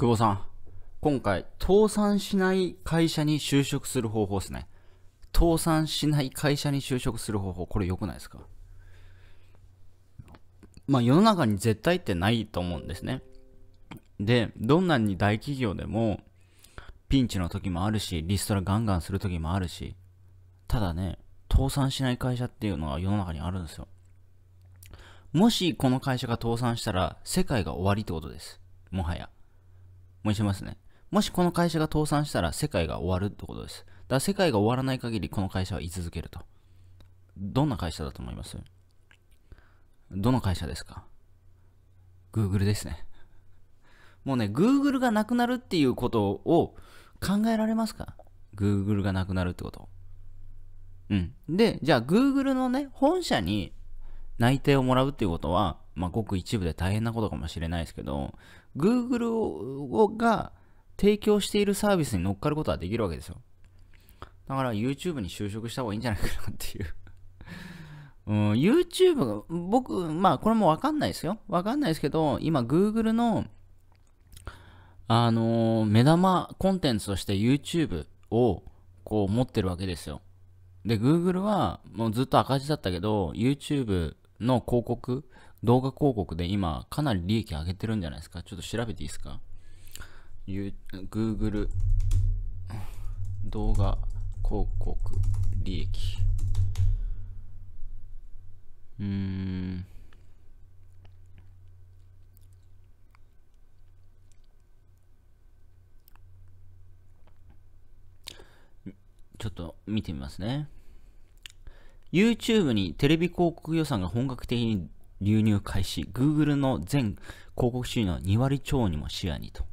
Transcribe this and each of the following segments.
久保さん、今回、倒産しない会社に就職する方法ですね。倒産しない会社に就職する方法、これ良くないですかまあ世の中に絶対ってないと思うんですね。で、どんなに大企業でも、ピンチの時もあるし、リストラガンガンする時もあるし、ただね、倒産しない会社っていうのは世の中にあるんですよ。もしこの会社が倒産したら世界が終わりってことです。もはや。もしますね。もしこの会社が倒産したら世界が終わるってことです。だから世界が終わらない限りこの会社は居続けると。どんな会社だと思いますどの会社ですか ?Google ですね。もうね、Google がなくなるっていうことを考えられますか ?Google がなくなるってこと。うん。で、じゃあ Google のね、本社に内定をもらうっていうことは、まあ、ごく一部で大変なことかもしれないですけど、Google が提供しているサービスに乗っかることはできるわけですよ。だから YouTube に就職した方がいいんじゃないかなっていううん、YouTube が、僕、まあこれもわかんないですよ。わかんないですけど、今 Google の、あのー、目玉コンテンツとして YouTube をこう持ってるわけですよ。で、Google はもうずっと赤字だったけど、YouTube の広告動画広告で今かなり利益上げてるんじゃないですかちょっと調べていいですか ?Google 動画広告利益うーんちょっと見てみますね YouTube にテレビ広告予算が本格的に流入開始、Google の全広告収入の2割超にも視野にと。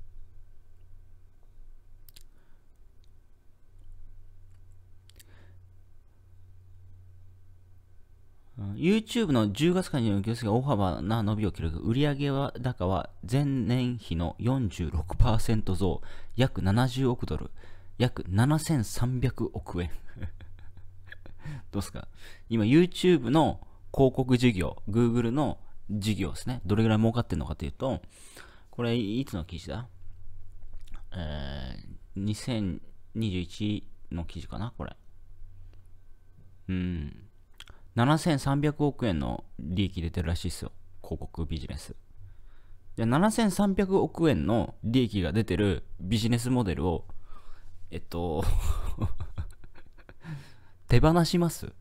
YouTube の10月間の業績が大幅な伸びを記録、売上高は前年比の46%増、約70億ドル、約7300億円。どうすか今 YouTube の広告事業、Google の事業ですね。どれぐらい儲かってるのかというと、これ、いつの記事だえー、2021の記事かなこれ。うん。7300億円の利益出てるらしいですよ。広告ビジネス。7300億円の利益が出てるビジネスモデルを、えっと 手放します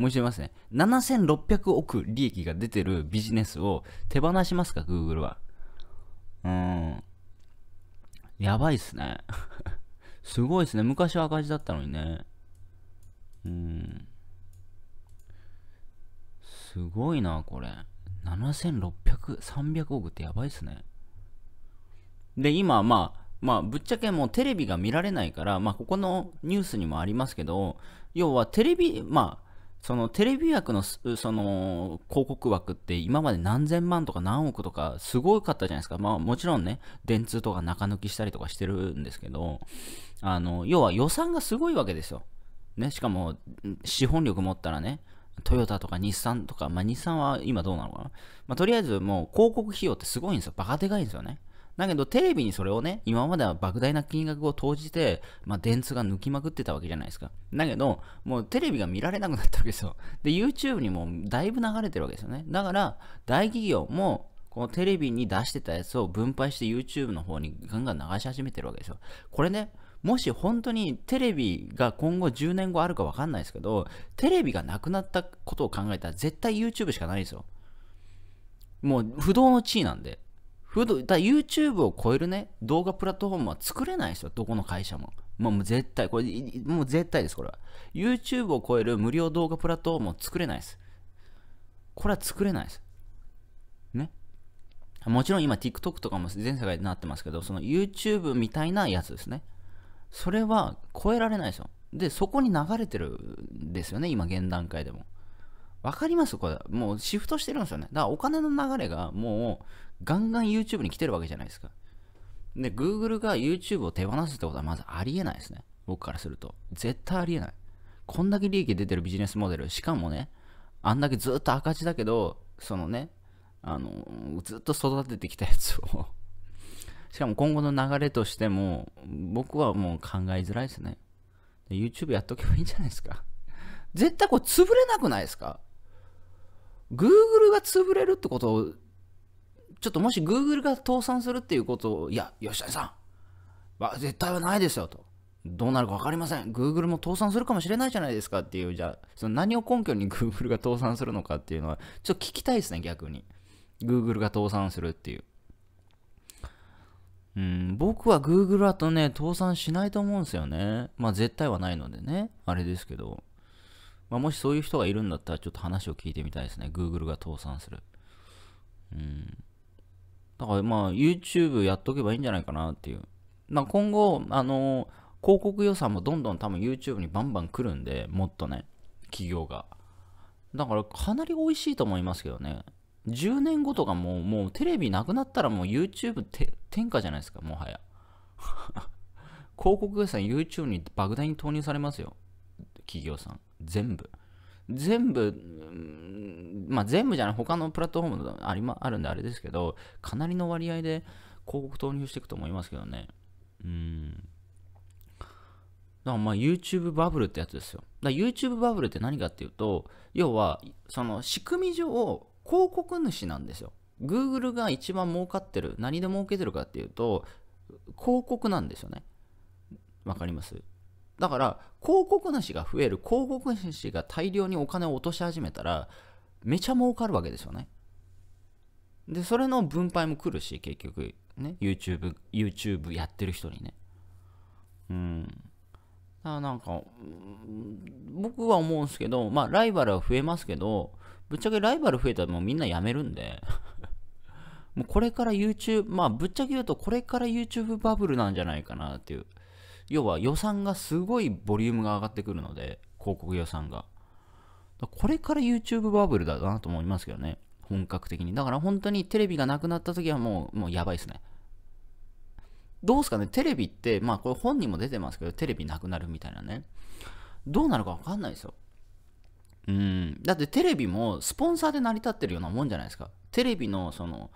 申し上げますね。7600億利益が出てるビジネスを手放しますか、Google は。うーん。やばいっすね。すごいっすね。昔は赤字だったのにね。うん。すごいな、これ。7600、300億ってやばいっすね。で、今、まあ、まあ、ぶっちゃけもうテレビが見られないから、まあ、ここのニュースにもありますけど、要はテレビ、まあ、そのテレビ枠のその広告枠って今まで何千万とか何億とかすごかったじゃないですか。まあもちろんね、電通とか中抜きしたりとかしてるんですけど、あの、要は予算がすごいわけですよ。ね、しかも資本力持ったらね、トヨタとか日産とか、まあ日産は今どうなのかな。まあとりあえずもう広告費用ってすごいんですよ。バカでかいんですよね。だけどテレビにそれをね、今までは莫大な金額を投じて、まあ、電通が抜きまくってたわけじゃないですか。だけど、もうテレビが見られなくなったわけですよ。で、YouTube にもだいぶ流れてるわけですよね。だから、大企業も、このテレビに出してたやつを分配して YouTube の方にガンガン流し始めてるわけですよ。これね、もし本当にテレビが今後10年後あるか分かんないですけど、テレビがなくなったことを考えたら絶対 YouTube しかないですよ。もう不動の地位なんで。フード、だ YouTube を超えるね、動画プラットフォームは作れないですよ、どこの会社も。もう絶対、これ、もう絶対です、これは。YouTube を超える無料動画プラットフォームを作れないです。これは作れないです。ね。もちろん今 TikTok とかも全世界になってますけど、その YouTube みたいなやつですね。それは超えられないですよ。で、そこに流れてるんですよね、今現段階でも。わかりますこれ。もうシフトしてるんですよね。だからお金の流れがもうガンガン YouTube に来てるわけじゃないですか。で、Google が YouTube を手放すってことはまずありえないですね。僕からすると。絶対ありえない。こんだけ利益出てるビジネスモデル、しかもね、あんだけずっと赤字だけど、そのね、あの、ずっと育ててきたやつをしかも今後の流れとしても、僕はもう考えづらいですね。YouTube やっとけばいいんじゃないですか。絶対これ潰れなくないですか Google が潰れるってことを、ちょっともし Google が倒産するっていうことを、いや、吉谷さん、まあ、絶対はないですよと。どうなるか分かりません。Google も倒産するかもしれないじゃないですかっていう、じゃあ、その何を根拠に Google が倒産するのかっていうのは、ちょっと聞きたいですね、逆に。Google が倒産するっていう。うん、僕は Google だとね、倒産しないと思うんですよね。まあ絶対はないのでね、あれですけど。まあ、もしそういう人がいるんだったらちょっと話を聞いてみたいですね。Google が倒産する。うん。だからまあ YouTube やっとけばいいんじゃないかなっていう。まあ、今後、あのー、広告予算もどんどん多分 YouTube にバンバン来るんで、もっとね、企業が。だからかなり美味しいと思いますけどね。10年後とかもう、もうテレビなくなったらもう YouTube て天下じゃないですか、もはや。広告予算 YouTube に莫大に投入されますよ。企業さん。全部。全部、まあ、全部じゃない、他のプラットフォームあり、まあるんであれですけど、かなりの割合で広告投入していくと思いますけどね。うん。だからまあ YouTube バブルってやつですよ。だ YouTube バブルって何かっていうと、要は、その仕組み上、広告主なんですよ。Google が一番儲かってる、何で儲けてるかっていうと、広告なんですよね。わかりますだから広告主が増える広告主が大量にお金を落とし始めたらめちゃ儲かるわけですよねでそれの分配も来るし結局ね YouTube, YouTube やってる人にねうんだからなんか僕は思うんですけどまあライバルは増えますけどぶっちゃけライバル増えたらもうみんなやめるんで もうこれから YouTube まあぶっちゃけ言うとこれから YouTube バブルなんじゃないかなっていう要は予算がすごいボリュームが上がってくるので、広告予算が。これから YouTube バブルだなと思いますけどね。本格的に。だから本当にテレビがなくなった時はもう、もうやばいですね。どうすかねテレビって、まあこれ本にも出てますけど、テレビなくなるみたいなね。どうなるかわかんないですよ。うん。だってテレビもスポンサーで成り立ってるようなもんじゃないですか。テレビのその、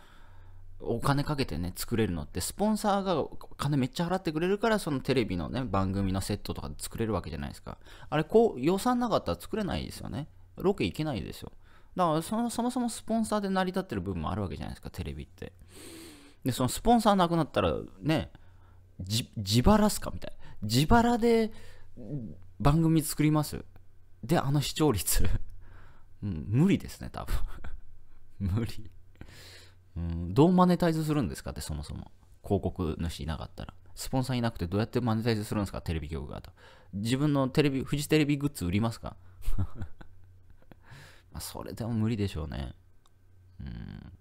お金かけてね、作れるのって、スポンサーが金めっちゃ払ってくれるから、そのテレビのね、番組のセットとか作れるわけじゃないですか。あれ、こう、予算なかったら作れないですよね。ロケ行けないですよ。だからその、そもそもスポンサーで成り立ってる部分もあるわけじゃないですか、テレビって。で、そのスポンサーなくなったら、ね、自腹っすかみたいな。自腹で番組作りますで、あの視聴率。うん、無理ですね、多分。無理。うん、どうマネタイズするんですかってそもそも。広告主いなかったら。スポンサーいなくてどうやってマネタイズするんですかテレビ局がと。自分のテレビ、フジテレビグッズ売りますか まそれでも無理でしょうね。うん。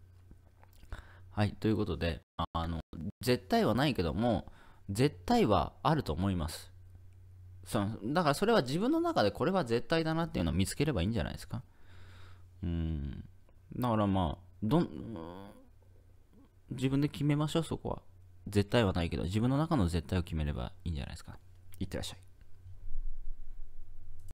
はい、ということで、あの、絶対はないけども、絶対はあると思います。そだからそれは自分の中でこれは絶対だなっていうのを見つければいいんじゃないですか。うん。だからまあ、どん、自分で決めましょう、そこは。絶対はないけど、自分の中の絶対を決めればいいんじゃないですか。いってらっしゃい。